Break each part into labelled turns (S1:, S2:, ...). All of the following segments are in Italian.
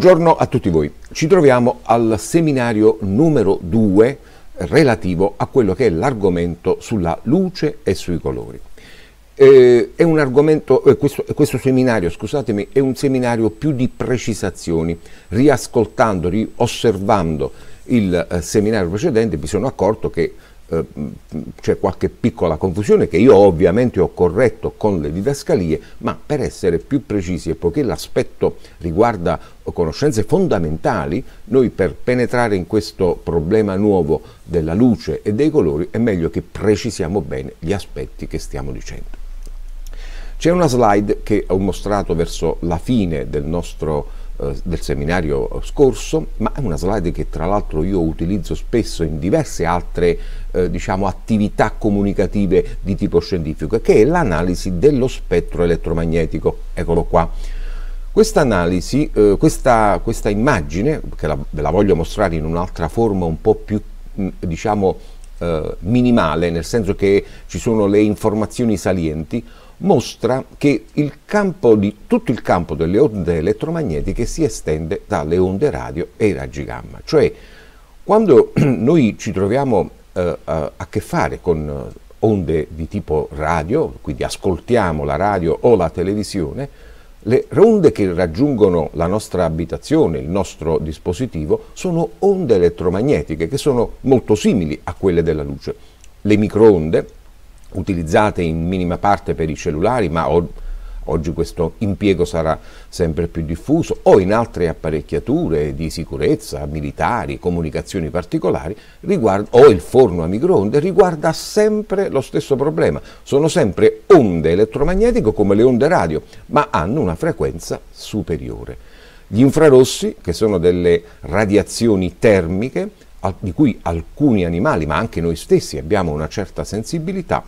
S1: Buongiorno a tutti voi. Ci troviamo al seminario numero 2 relativo a quello che è l'argomento sulla luce e sui colori. Eh, eh, questo, questo, seminario, scusatemi, è un seminario più di precisazioni. Riascoltando, riosservando il eh, seminario precedente, mi sono accorto che eh, c'è qualche piccola confusione che io ovviamente ho corretto con le didascalie, ma per essere più precisi e poiché l'aspetto riguarda conoscenze fondamentali, noi per penetrare in questo problema nuovo della luce e dei colori è meglio che precisiamo bene gli aspetti che stiamo dicendo. C'è una slide che ho mostrato verso la fine del nostro eh, del seminario scorso, ma è una slide che tra l'altro io utilizzo spesso in diverse altre eh, diciamo, attività comunicative di tipo scientifico, che è l'analisi dello spettro elettromagnetico. Eccolo qua. Quest'analisi, eh, questa, questa, immagine, che la, ve la voglio mostrare in un'altra forma un po' più, mm, diciamo, eh, minimale, nel senso che ci sono le informazioni salienti, mostra che il di, tutto il campo delle onde elettromagnetiche si estende dalle onde radio e i raggi gamma. Cioè, quando noi ci troviamo eh, a, a che fare con eh, onde di tipo radio, quindi ascoltiamo la radio o la televisione, le onde che raggiungono la nostra abitazione, il nostro dispositivo, sono onde elettromagnetiche che sono molto simili a quelle della luce. Le microonde, utilizzate in minima parte per i cellulari, ma oggi questo impiego sarà sempre più diffuso, o in altre apparecchiature di sicurezza, militari, comunicazioni particolari, riguarda, o il forno a microonde, riguarda sempre lo stesso problema. Sono sempre onde elettromagnetiche come le onde radio, ma hanno una frequenza superiore. Gli infrarossi, che sono delle radiazioni termiche, di cui alcuni animali, ma anche noi stessi, abbiamo una certa sensibilità,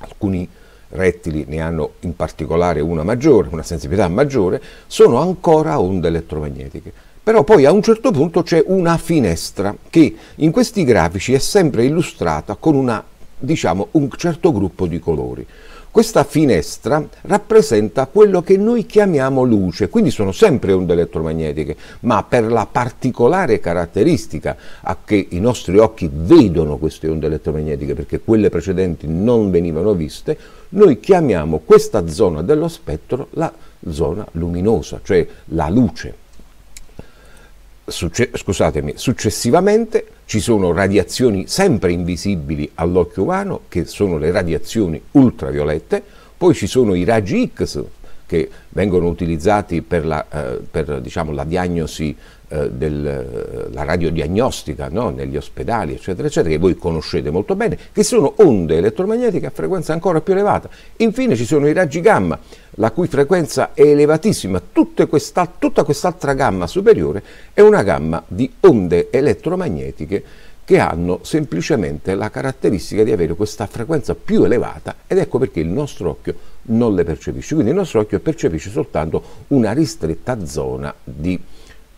S1: alcuni rettili ne hanno in particolare una maggiore, una sensibilità maggiore, sono ancora onde elettromagnetiche. Però poi a un certo punto c'è una finestra che in questi grafici è sempre illustrata con una, diciamo, un certo gruppo di colori. Questa finestra rappresenta quello che noi chiamiamo luce, quindi sono sempre onde elettromagnetiche, ma per la particolare caratteristica a che i nostri occhi vedono queste onde elettromagnetiche, perché quelle precedenti non venivano viste, noi chiamiamo questa zona dello spettro la zona luminosa, cioè la luce succe- scusatemi, successivamente ci sono radiazioni sempre invisibili all'occhio umano, che sono le radiazioni ultraviolette, poi ci sono i raggi X che vengono utilizzati per la, eh, per, diciamo, la diagnosi eh, della radiodiagnostica no? negli ospedali, eccetera, eccetera, che voi conoscete molto bene, che sono onde elettromagnetiche a frequenza ancora più elevata. Infine ci sono i raggi gamma, la cui frequenza è elevatissima. Questa, tutta quest'altra gamma superiore è una gamma di onde elettromagnetiche che hanno semplicemente la caratteristica di avere questa frequenza più elevata ed ecco perché il nostro occhio non le percepisce. Quindi il nostro occhio percepisce soltanto una ristretta zona di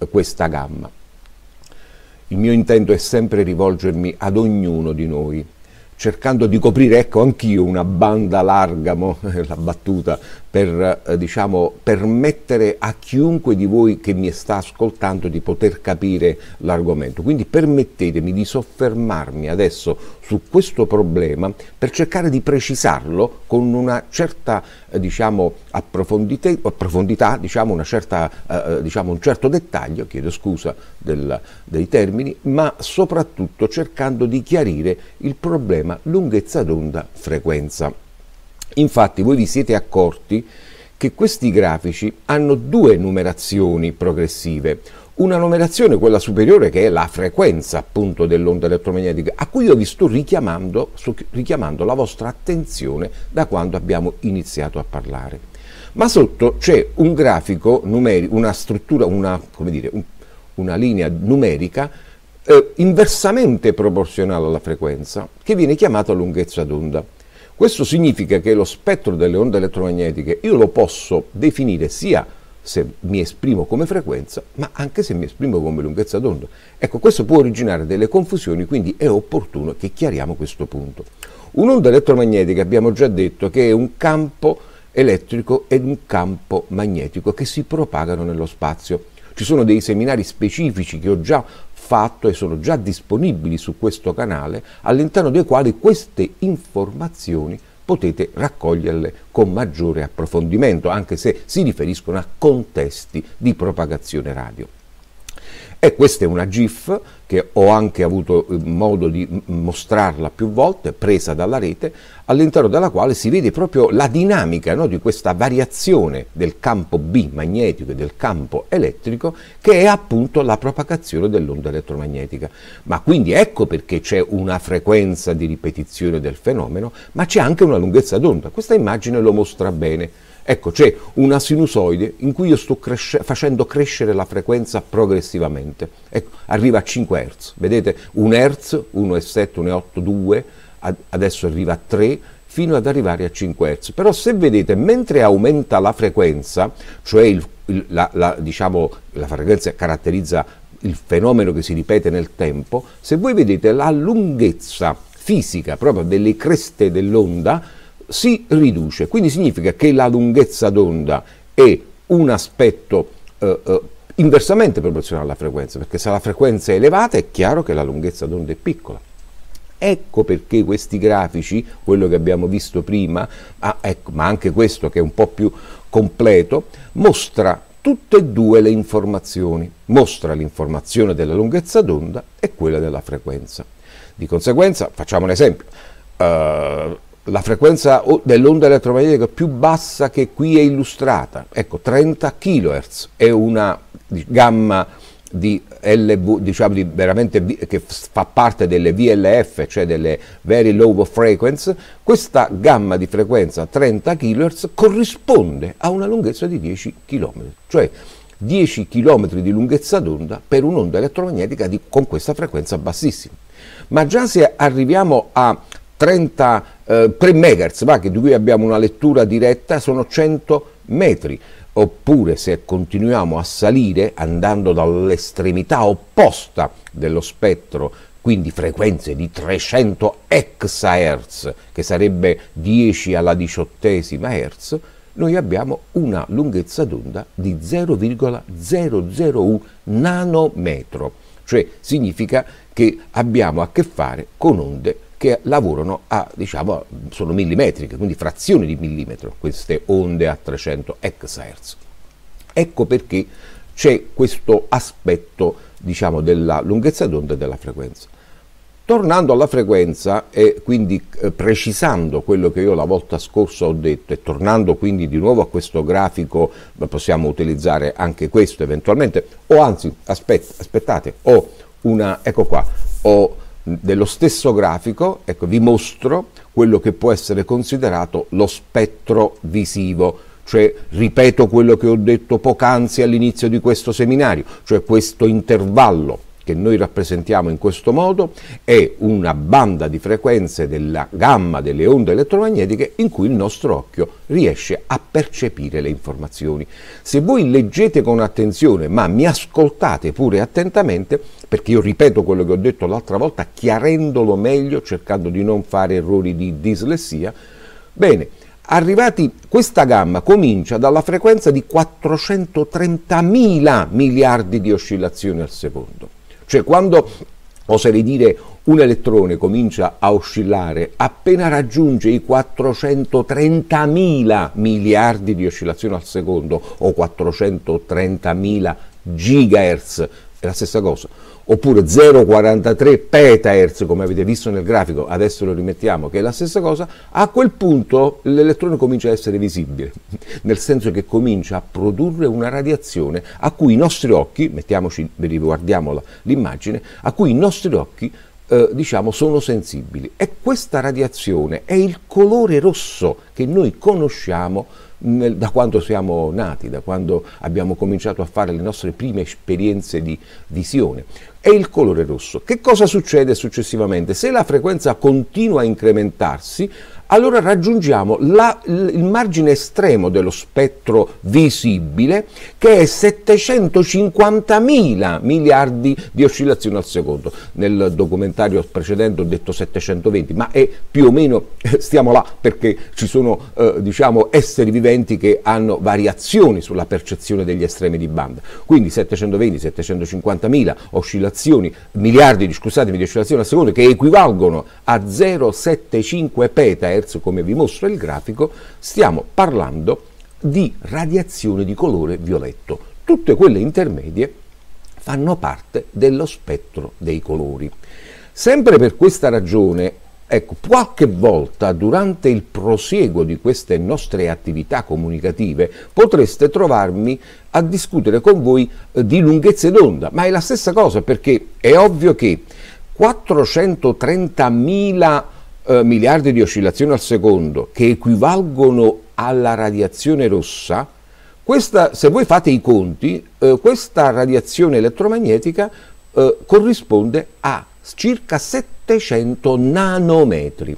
S1: questa gamma. Il mio intento è sempre rivolgermi ad ognuno di noi, cercando di coprire, ecco, anch'io una banda larga, mo, la battuta per eh, diciamo, permettere a chiunque di voi che mi sta ascoltando di poter capire l'argomento. Quindi permettetemi di soffermarmi adesso su questo problema per cercare di precisarlo con una certa eh, diciamo, approfondità, diciamo, una certa, eh, eh diciamo, un certo dettaglio, chiedo scusa del, dei termini, ma soprattutto cercando di chiarire il problema lunghezza d'onda frequenza. Infatti voi vi siete accorti che questi grafici hanno due numerazioni progressive. Una numerazione, quella superiore, che è la frequenza appunto dell'onda elettromagnetica, a cui io vi sto richiamando, sto richiamando la vostra attenzione da quando abbiamo iniziato a parlare. Ma sotto c'è un grafico numerico, una struttura, una, dire, un, una linea numerica eh, inversamente proporzionale alla frequenza, che viene chiamata lunghezza d'onda. Questo significa che lo spettro delle onde elettromagnetiche io lo posso definire sia se mi esprimo come frequenza, ma anche se mi esprimo come lunghezza d'onda. Ecco, questo può originare delle confusioni, quindi è opportuno che chiariamo questo punto. Un'onda elettromagnetica, abbiamo già detto, che è un campo elettrico ed un campo magnetico che si propagano nello spazio. Ci sono dei seminari specifici che ho già fatto e sono già disponibili su questo canale, all'interno dei quali queste informazioni potete raccoglierle con maggiore approfondimento, anche se si riferiscono a contesti di propagazione radio. E questa è una GIF che ho anche avuto eh, modo di mostrarla più volte, presa dalla rete, all'interno della quale si vede proprio la dinamica no, di questa variazione del campo B magnetico e del campo elettrico che è appunto la propagazione dell'onda elettromagnetica. Ma quindi ecco perché c'è una frequenza di ripetizione del fenomeno, ma c'è anche una lunghezza d'onda. Questa immagine lo mostra bene. Ecco, c'è una sinusoide in cui io sto cresce- facendo crescere la frequenza progressivamente. Ecco, arriva a 5 Hz. Vedete? 1 Hz, 1,7, 1,8, 2 adesso arriva a 3 fino ad arrivare a 5 Hz. Però se vedete, mentre aumenta la frequenza, cioè il, il, la, la, diciamo, la frequenza caratterizza il fenomeno che si ripete nel tempo, se voi vedete la lunghezza fisica proprio delle creste dell'onda si riduce, quindi significa che la lunghezza d'onda è un aspetto eh, eh, inversamente proporzionale alla frequenza, perché se la frequenza è elevata è chiaro che la lunghezza d'onda è piccola. Ecco perché questi grafici, quello che abbiamo visto prima, ah, ecco, ma anche questo che è un po' più completo, mostra tutte e due le informazioni. Mostra l'informazione della lunghezza d'onda e quella della frequenza. Di conseguenza, facciamo un esempio. Uh, la frequenza dell'onda elettromagnetica più bassa che qui è illustrata, ecco 30 kHz, è una gamma di, LV, diciamo di che fa parte delle VLF, cioè delle Very Low Frequency, questa gamma di frequenza 30 kHz corrisponde a una lunghezza di 10 km, cioè 10 km di lunghezza d'onda per un'onda elettromagnetica di, con questa frequenza bassissima. Ma già se arriviamo a 30, eh, 3 MHz, va, che di cui abbiamo una lettura diretta, sono 100 metri oppure se continuiamo a salire andando dall'estremità opposta dello spettro, quindi frequenze di 300 exahertz, che sarebbe 10 alla diciottesima hertz, noi abbiamo una lunghezza d'onda di 0,001 nanometro, cioè significa che abbiamo a che fare con onde che lavorano a, diciamo, sono millimetriche, quindi frazioni di millimetro, queste onde a 300 exahertz. Ecco perché c'è questo aspetto, diciamo, della lunghezza d'onda e della frequenza. Tornando alla frequenza e quindi eh, precisando quello che io la volta scorsa ho detto e tornando quindi di nuovo a questo grafico, possiamo utilizzare anche questo eventualmente, o anzi aspet- aspettate, ho una, ecco qua, ho dello stesso grafico, ecco, vi mostro quello che può essere considerato lo spettro visivo, cioè ripeto quello che ho detto poc'anzi all'inizio di questo seminario, cioè questo intervallo che noi rappresentiamo in questo modo è una banda di frequenze della gamma delle onde elettromagnetiche in cui il nostro occhio riesce a percepire le informazioni. Se voi leggete con attenzione, ma mi ascoltate pure attentamente, perché io ripeto quello che ho detto l'altra volta, chiarendolo meglio, cercando di non fare errori di dislessia, bene, arrivati questa gamma comincia dalla frequenza di 430.000 miliardi di oscillazioni al secondo. Cioè quando, oserei dire, un elettrone comincia a oscillare appena raggiunge i 430 mila miliardi di oscillazione al secondo o 430 mila gigahertz è la stessa cosa. Oppure 0,43 petahertz, come avete visto nel grafico, adesso lo rimettiamo, che è la stessa cosa, a quel punto l'elettrone comincia a essere visibile, nel senso che comincia a produrre una radiazione a cui i nostri occhi, mettiamoci, riguardiamo l'immagine, a cui i nostri occhi eh, diciamo, sono sensibili. E questa radiazione è il colore rosso che noi conosciamo nel, da quando siamo nati, da quando abbiamo cominciato a fare le nostre prime esperienze di visione. È il colore rosso. Che cosa succede successivamente? Se la frequenza continua a incrementarsi, allora raggiungiamo la, il margine estremo dello spettro visibile che è 750 mila miliardi di oscillazioni al secondo. Nel documentario precedente ho detto 720, ma è più o meno, stiamo là, perché ci sono eh, diciamo, esseri viventi che hanno variazioni sulla percezione degli estremi di banda. Quindi 720, 750 mila oscillazioni, miliardi di, scusatemi, di oscillazioni al secondo che equivalgono a 0,75 peta MHz, come vi mostro il grafico, stiamo parlando di radiazione di colore violetto. Tutte quelle intermedie fanno parte dello spettro dei colori. Sempre per questa ragione, ecco, qualche volta durante il prosieguo di queste nostre attività comunicative potreste trovarmi a discutere con voi eh, di lunghezze d'onda, ma è la stessa cosa perché è ovvio che 430.000 eh, miliardi di oscillazioni al secondo che equivalgono alla radiazione rossa, questa, se voi fate i conti, eh, questa radiazione elettromagnetica eh, corrisponde a circa 700 nanometri,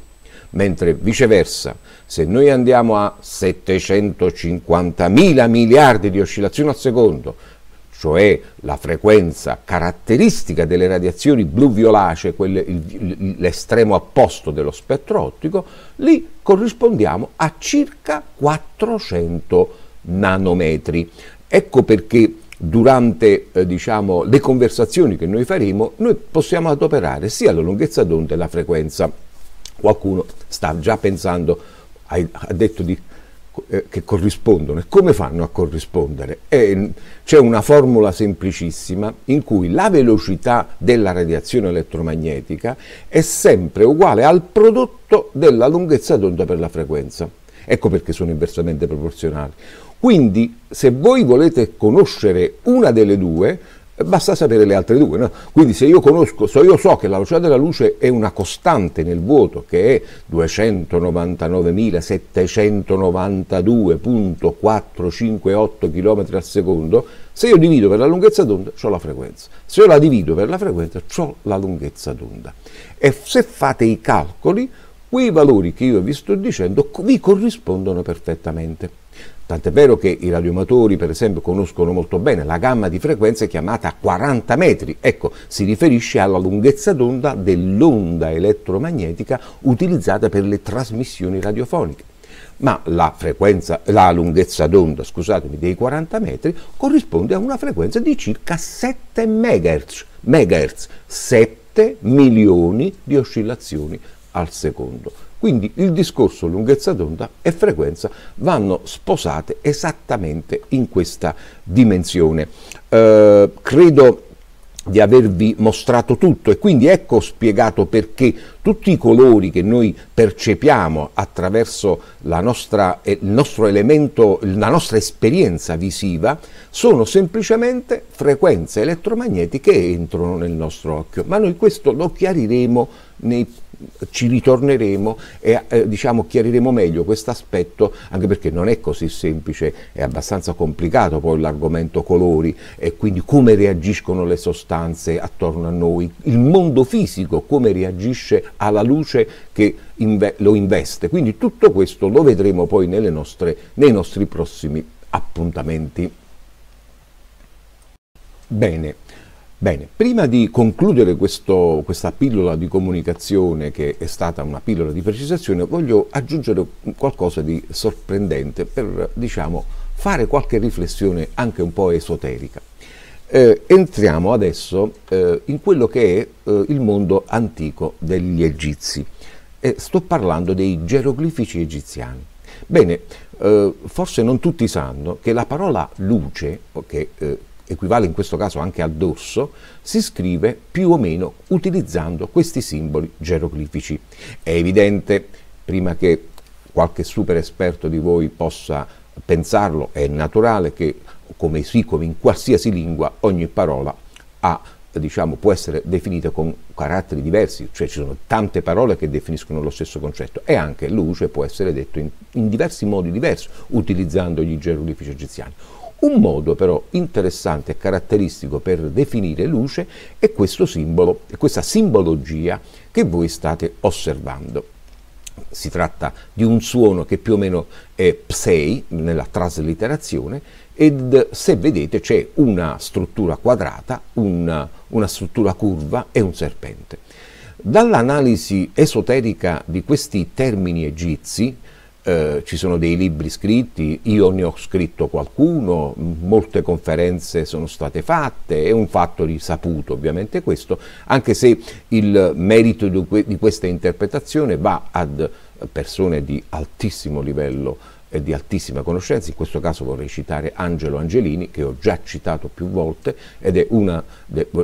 S1: mentre viceversa, se noi andiamo a 750 mila miliardi di oscillazioni al secondo, cioè la frequenza caratteristica delle radiazioni blu-violacee, l'estremo opposto dello spettro ottico, lì corrispondiamo a circa 400 nanometri. Ecco perché durante eh, diciamo, le conversazioni che noi faremo, noi possiamo adoperare sia la lunghezza d'onda che la frequenza. Qualcuno sta già pensando, ha detto di eh, che corrispondono. E come fanno a corrispondere? C'è una formula semplicissima in cui la velocità della radiazione elettromagnetica è sempre uguale al prodotto della lunghezza d'onda per la frequenza. Ecco perché sono inversamente proporzionali. Quindi, se voi volete conoscere una delle due, eh, basta sapere le altre due. No? Quindi se io conosco, so, io so che la velocità della luce è una costante nel vuoto che è 299.792.458 km al secondo, se io divido per la lunghezza d'onda ho la frequenza, se io la divido per la frequenza ho la lunghezza d'onda. E se fate i calcoli, quei valori che io vi sto dicendo vi corrispondono perfettamente. Tant'è vero che i radioamatori, per esempio, conoscono molto bene la gamma di frequenze chiamata 40 metri. Ecco, si riferisce alla lunghezza d'onda dell'onda elettromagnetica utilizzata per le trasmissioni radiofoniche. Ma la, la lunghezza d'onda, scusatemi, dei 40 metri corrisponde a una frequenza di circa 7 MHz, MHz 7 milioni di oscillazioni al secondo. Quindi il discorso lunghezza d'onda e frequenza vanno sposate esattamente in questa dimensione. Eh, credo di avervi mostrato tutto e quindi ecco spiegato perché tutti i colori che noi percepiamo attraverso la nostra, eh, il nostro elemento, la nostra esperienza visiva sono semplicemente frequenze elettromagnetiche che entrano nel nostro occhio, ma noi questo lo chiariremo nei ci ritorneremo e eh, diciamo, chiariremo meglio questo aspetto, anche perché non è così semplice, è abbastanza complicato poi l'argomento colori e quindi come reagiscono le sostanze attorno a noi, il mondo fisico come reagisce alla luce che inve lo investe. Quindi tutto questo lo vedremo poi nostre, nei nostri prossimi appuntamenti. Bene. Bene, prima di concludere questo, questa pillola di comunicazione che è stata una pillola di precisazione, voglio aggiungere qualcosa di sorprendente per diciamo, fare qualche riflessione anche un po' esoterica. Eh, entriamo adesso eh, in quello che è eh, il mondo antico degli egizi. sto parlando dei geroglifici egiziani. Bene, eh, forse non tutti sanno che la parola luce, che okay, eh, equivale in questo caso anche al dorso, si scrive più o meno utilizzando questi simboli geroglifici. È evidente, prima che qualche super esperto di voi possa pensarlo, è naturale che come sì, come in qualsiasi lingua, ogni parola ha diciamo, può essere definita con caratteri diversi, cioè ci sono tante parole che definiscono lo stesso concetto e anche luce può essere detto in, in diversi modi diversi utilizzando gli geroglifici egiziani. Un modo però interessante e caratteristico per definire luce è questo simbolo, è questa simbologia che voi state osservando. Si tratta di un suono che più o meno è psei nella traslitterazione ed se vedete c'è una struttura quadrata, una, una struttura curva e un serpente. Dall'analisi esoterica di questi termini egizi, eh, ci sono dei libri scritti, io ne ho scritto qualcuno, molte conferenze sono state fatte, è un fatto risaputo ovviamente questo, anche se il merito di, que- di questa interpretazione va ad persone di altissimo livello e di altissima conoscenza, in questo caso vorrei citare Angelo Angelini che ho già citato più volte ed è, una,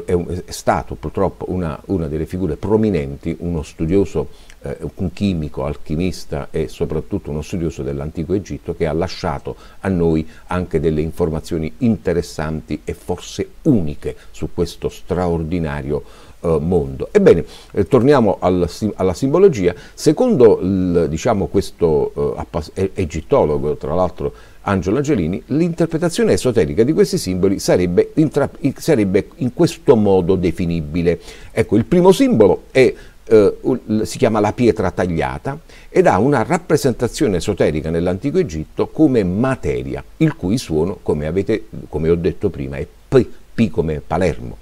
S1: è, un, è stato purtroppo una, una delle figure prominenti, uno studioso eh, un chimico, alchimista e soprattutto uno studioso dell'antico Egitto che ha lasciato a noi anche delle informazioni interessanti e forse uniche su questo straordinario eh, mondo. Ebbene, eh, torniamo al, alla simbologia. Secondo il, diciamo, questo eh, egittologo, tra l'altro Angelo Angelini, l'interpretazione esoterica di questi simboli sarebbe, intra, sarebbe in questo modo definibile. Ecco, il primo simbolo è eh, si chiama la pietra tagliata ed ha una rappresentazione esoterica nell'antico Egitto come materia, il cui suono, come, avete, come ho detto prima, è P, P come Palermo.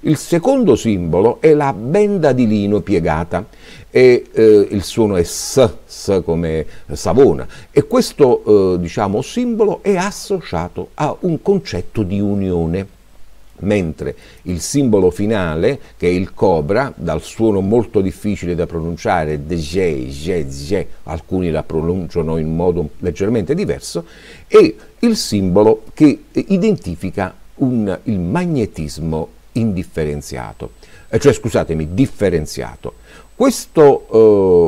S1: Il secondo simbolo è la benda di lino piegata e eh, il suono è S, S come Savona e questo eh, diciamo, simbolo è associato a un concetto di unione mentre il simbolo finale, che è il cobra, dal suono molto difficile da pronunciare, dje, je, je, alcuni la pronunciano in modo leggermente diverso, è il simbolo che identifica un, il magnetismo indifferenziato, eh, cioè scusatemi, differenziato. Questo,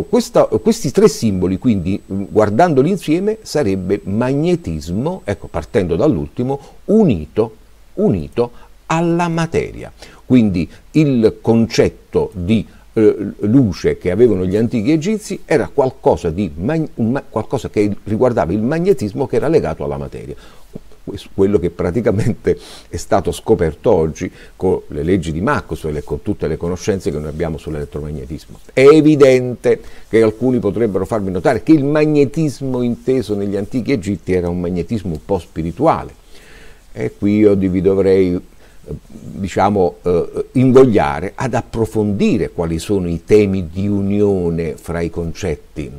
S1: eh, questa, questi tre simboli, quindi mm, guardandoli insieme, sarebbe magnetismo, ecco, partendo dall'ultimo, unito, unito alla materia. Quindi il concetto di eh, luce che avevano gli antichi egizi era qualcosa, mag- qualcosa che riguardava il magnetismo che era legato alla materia quello che praticamente è stato scoperto oggi con le leggi di Maxwell e con tutte le conoscenze che noi abbiamo sull'elettromagnetismo. È evidente che alcuni potrebbero farvi notare che il magnetismo inteso negli antichi Egitti era un magnetismo un po' spirituale. E qui io vi dovrei diciamo, eh, invogliare ad approfondire quali sono i temi di unione fra i concetti,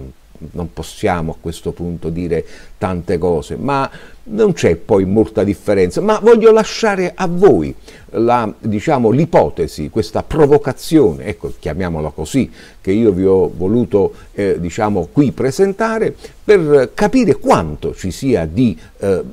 S1: non possiamo a questo punto dire tante cose, ma non c'è poi molta differenza. Ma voglio lasciare a voi la, diciamo, l'ipotesi, questa provocazione, ecco, chiamiamola così, che io vi ho voluto eh, diciamo, qui presentare per capire quanto ci sia di eh,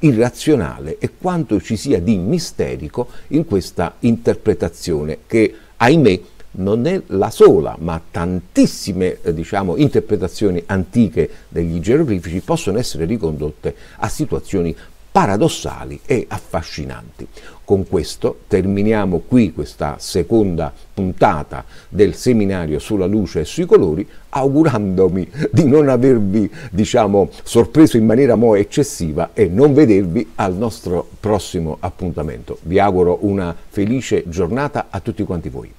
S1: irrazionale e quanto ci sia di misterico in questa interpretazione che, ahimè, non è la sola, ma tantissime eh, diciamo, interpretazioni antiche degli geroglifici possono essere ricondotte a situazioni paradossali e affascinanti. Con questo terminiamo qui questa seconda puntata del seminario sulla luce e sui colori, augurandomi di non avervi, diciamo, sorpreso in maniera mo' eccessiva e non vedervi al nostro prossimo appuntamento. Vi auguro una felice giornata a tutti quanti voi.